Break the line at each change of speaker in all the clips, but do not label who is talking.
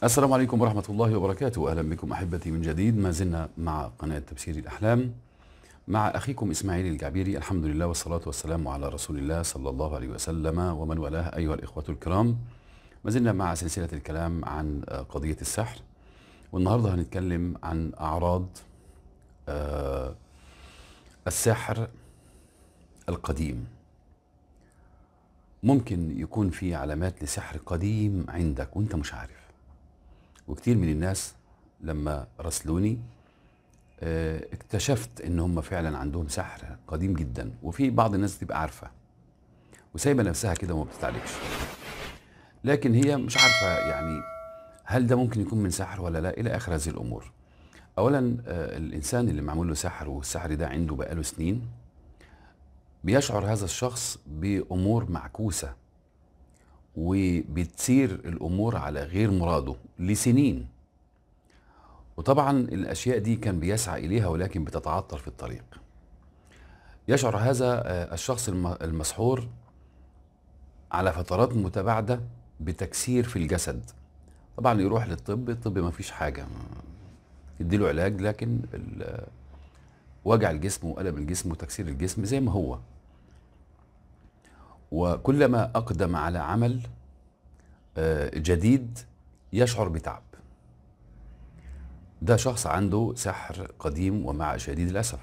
السلام عليكم ورحمة الله وبركاته أهلا بكم أحبتي من جديد ما زلنا مع قناة تفسير الأحلام مع أخيكم إسماعيل الجعبيري الحمد لله والصلاة والسلام على رسول الله صلى الله عليه وسلم ومن والاه أيها الإخوة الكرام ما زلنا مع سلسلة الكلام عن آه، قضية السحر والنهاردة هنتكلم عن أعراض آه، السحر القديم ممكن يكون في علامات لسحر قديم عندك وانت مش عارف وكتير من الناس لما راسلوني آه، اكتشفت ان هم فعلا عندهم سحر قديم جدا وفي بعض الناس تبقى عارفه وسايبه نفسها كده وما بتتعالجش لكن هي مش عارفه يعني هل ده ممكن يكون من سحر ولا لا الى اخر هذه الامور اولا آه، الانسان اللي معمول له سحر والسحر ده عنده بقاله سنين بيشعر هذا الشخص بامور معكوسه وبتصير الامور على غير مراده لسنين وطبعا الأشياء دي كان بيسعى إليها ولكن بتتعطل في الطريق يشعر هذا آه، الشخص المسحور على فترات متباعدة بتكسير في الجسد طبعا يروح للطب الطب ما فيش حاجة يديله علاج لكن وجع الجسم وألم الجسم وتكسير الجسم زي ما هو وكلما أقدم على عمل آه، جديد يشعر بتعب ده شخص عنده سحر قديم ومع شديد الأسف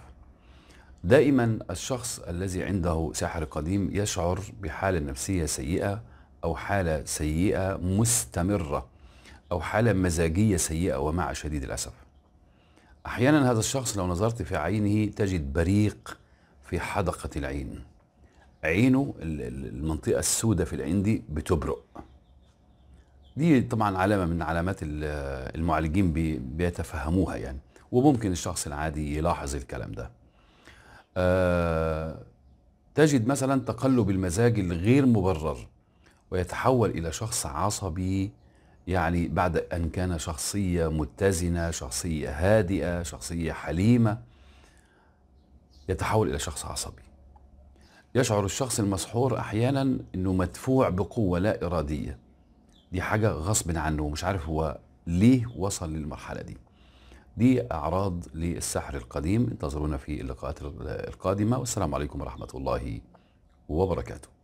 دائما الشخص الذي عنده سحر قديم يشعر بحالة نفسية سيئة أو حالة سيئة مستمرة أو حالة مزاجية سيئة ومع شديد الأسف أحيانا هذا الشخص لو نظرت في عينه تجد بريق في حدقة العين عينه المنطقة السوداء في العين دي بتبرق دي طبعا علامه من علامات المعالجين بيتفهموها يعني وممكن الشخص العادي يلاحظ الكلام ده أه تجد مثلا تقلب المزاج الغير مبرر ويتحول الى شخص عصبي يعني بعد ان كان شخصيه متزنه شخصيه هادئه شخصيه حليمه يتحول الى شخص عصبي يشعر الشخص المسحور احيانا انه مدفوع بقوه لا اراديه دي حاجة غصب عنه ومش عارف هو ليه وصل للمرحلة دي دي أعراض للسحر القديم انتظرونا في اللقاءات القادمة والسلام عليكم ورحمة الله وبركاته